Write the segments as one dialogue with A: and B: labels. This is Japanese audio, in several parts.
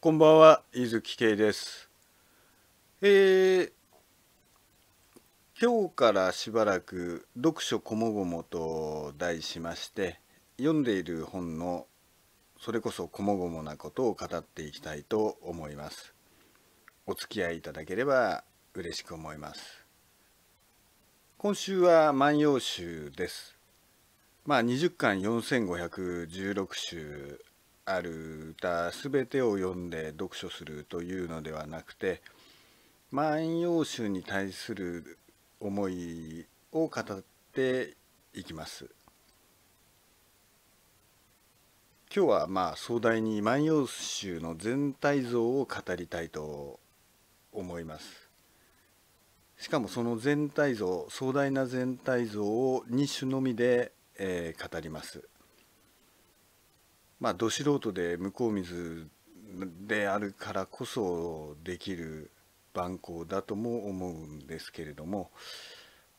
A: こんばんは、伊豆木圭です。えー、今日からしばらく読書こもごもと題しまして、読んでいる本のそれこそこもごもなことを語っていきたいと思います。お付き合いいただければ嬉しく思います。今週は万葉集です。まあ20巻4516集ある歌全てを読んで読書するというのではなくて「万葉集」に対する思いを語っていきます。今日はまあ壮大に「万葉集」の全体像を語りたいと思います。しかもその全体像壮大な全体像を2種のみで、えー、語ります。まあど素人で向こう水であるからこそできる蛮行だとも思うんですけれども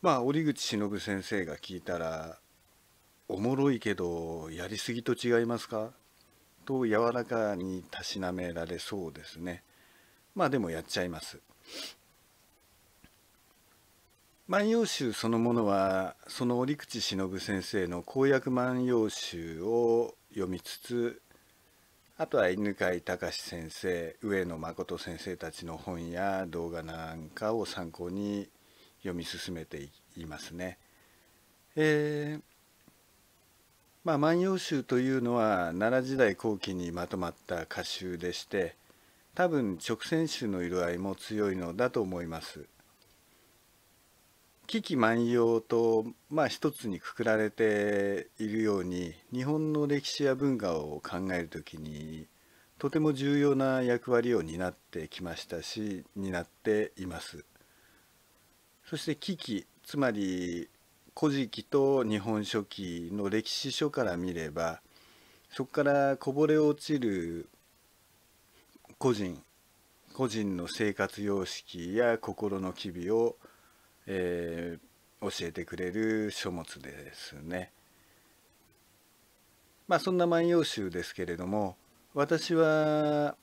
A: まあ折口忍先生が聞いたら「おもろいけどやりすぎと違いますか?」と柔らかにたしなめられそうですねまあでもやっちゃいます。万葉集そのものはその折口忍先生の「公約万葉集」を読みつつあとは犬飼隆先生上野誠先生たちの本や動画なんかを参考に読み進めていますね。えー、まあ「万葉集」というのは奈良時代後期にまとまった歌集でして多分直線集の色合いも強いのだと思います。危機万葉と、まあ、一つにくくられているように日本の歴史や文化を考える時にとても重要な役割を担ってきましたし担っています。そして危機つまり「古事記」と「日本書紀」の歴史書から見ればそこからこぼれ落ちる個人個人の生活様式や心の機微をえー、教えてくれる書物ですね。まあそんな「万葉集」ですけれども私は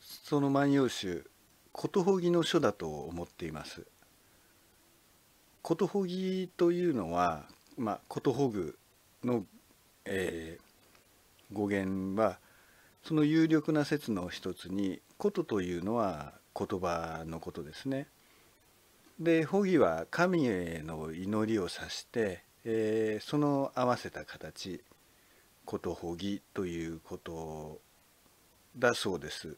A: その「万葉集」ことほぎの書だと思っています。ことほぎというのは、まことほぐの、えー、語源はその有力な説の一つに「こと」というのは言葉のことですね。でホギは神への祈りを指して、えー、その合わせた形ことほぎ」ということだそうです。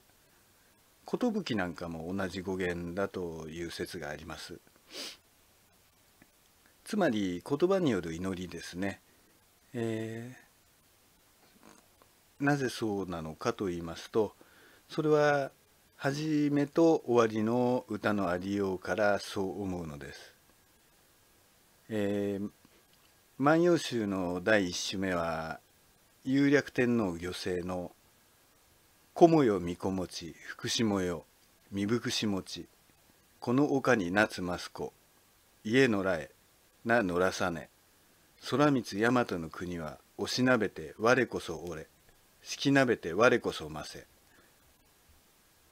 A: きなんかも同じ語源だという説があります。つまり言葉による祈りですね。えー、なぜそうなのかと言いますとそれは始めと終わりの歌のありようからそう思うのです。えー、万葉集の第一首目は有略天皇御制の「こもよみこもち福しもよみぶくしもちこの丘に夏ますこ家のらえなのらさね空光大和の国はおしなべて我こそ俺しきなべて我こそませ」。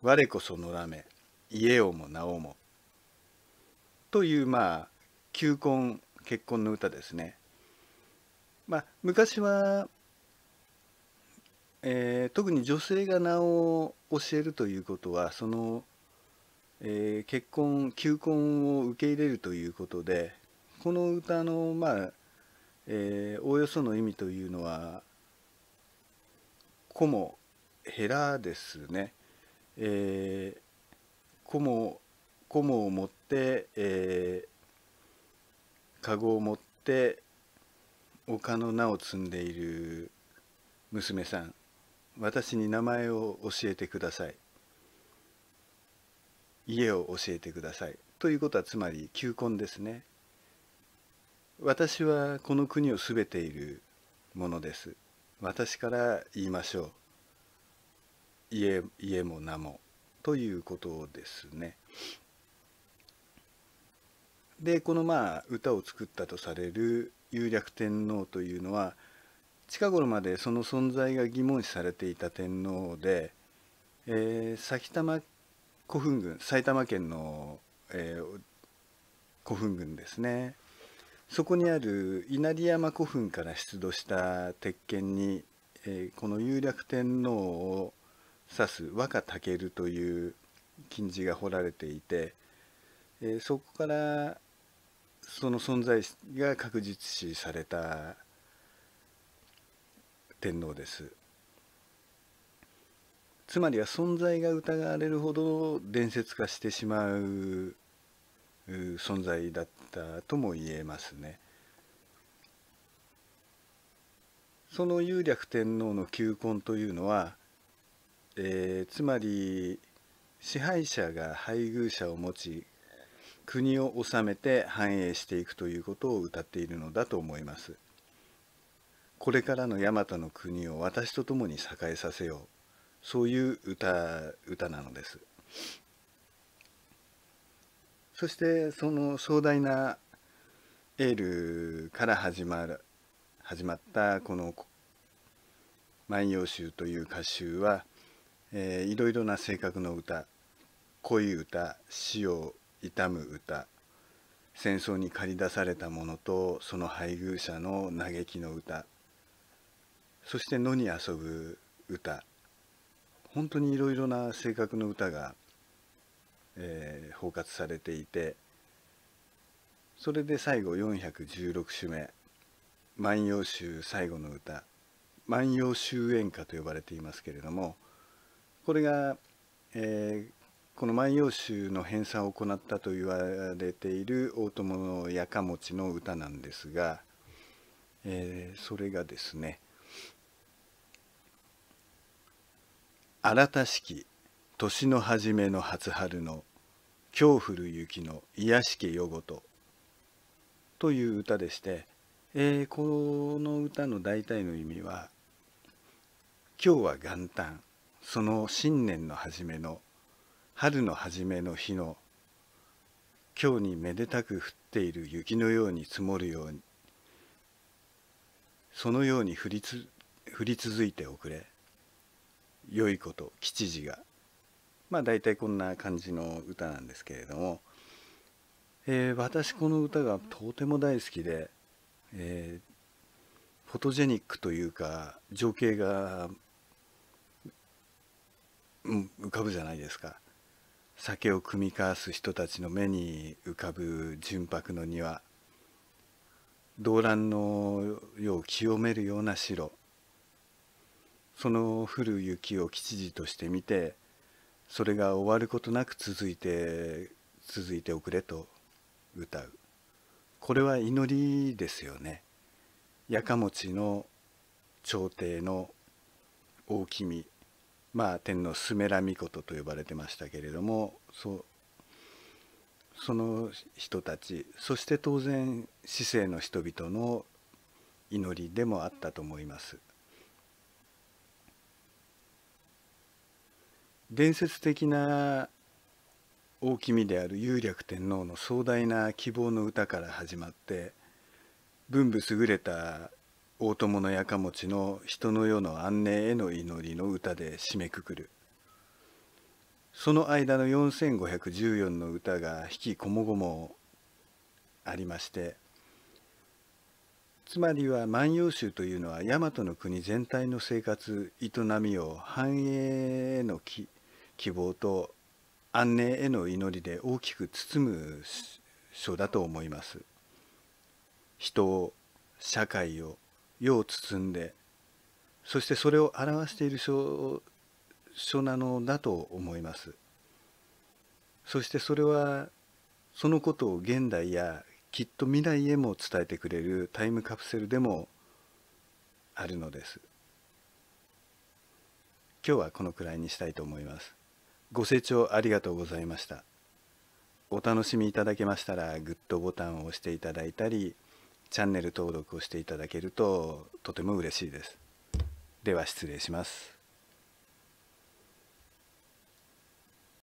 A: 我こそのらめ家をもなおも」というまあ求婚結婚の歌ですね。まあ、昔は、えー、特に女性が名を教えるということはその、えー、結婚求婚を受け入れるということでこの歌のまあえー、おおよその意味というのは「子もへら」ですね。えー、雲もを持って、えー、籠を持って丘の名を積んでいる娘さん私に名前を教えてください家を教えてくださいということはつまり求婚ですね私はこの国をすべているものです私から言いましょう家家も名もということですね。でこのまあ歌を作ったとされる雄略天皇というのは近頃までその存在が疑問視されていた天皇で、えー、埼玉古墳群埼玉県の、えー、古墳群ですねそこにある稲荷山古墳から出土した鉄剣に、えー、この雄略天皇を指す若竹という金字が彫られていて、えー、そこからその存在が確実視された天皇ですつまりは存在が疑われるほど伝説化してしまう存在だったとも言えますねその雄略天皇の求婚というのはえー、つまり支配者が配偶者を持ち国を治めて繁栄していくということを歌っているのだと思います。これからの大和の国を私と共に栄えさせようそういう歌歌なのです。そしてその壮大なエールから始まる始まったこの「万葉集」という歌集はえー、いろいろな性格の歌恋歌死を悼む歌戦争に駆り出されたものとその配偶者の嘆きの歌そして野に遊ぶ歌本当にいろいろな性格の歌が、えー、包括されていてそれで最後416首目「万葉集最後の歌」「万葉集演歌」と呼ばれていますけれども「これが、えー、この「万葉集」の編纂を行ったと言われている大友のやかもちの歌なんですが、えー、それがですね「新たしき年の初めの初春の今日降る雪の癒しけ夜ごと」という歌でして、えー、この歌の大体の意味は「今日は元旦」その新年の初めの春の初めの日の今日にめでたく降っている雪のように積もるようにそのように降りつ降り続いておくれ良いこと吉次がまあ大体こんな感じの歌なんですけれども、えー、私この歌がとても大好きで、えー、フォトジェニックというか情景が浮かぶじゃないですか酒を酌み交わす人たちの目に浮かぶ純白の庭動乱の世を清めるような城その降る雪を吉次として見てそれが終わることなく続いて続いておくれと歌うこれは祈りですよねやかもちの朝廷の大みまあ、天皇スメラミコトと呼ばれてましたけれどもそその人たちそして当然市政の人々の祈りでもあったと思います。伝説的な大君である雄略天皇の壮大な希望の歌から始まって文武優れた大友のやかもちの人の世の安寧への祈りの歌で締めくくるその間の4514の歌が引きこもごもありましてつまりは「万葉集」というのは大和の国全体の生活営みを繁栄への希望と安寧への祈りで大きく包む書だと思います。人を社会を世を包んでそしてそれを表している書書なのだと思います。そしてそれはそのことを現代やきっと未来へも伝えてくれるタイムカプセルでもあるのです。今日はこのくらいにしたいと思います。ご清聴ありがとうございました。お楽しみいただけましたらグッドボタンを押していただいたりチャンネル登録をしていただけるととても嬉しいです。では失礼します。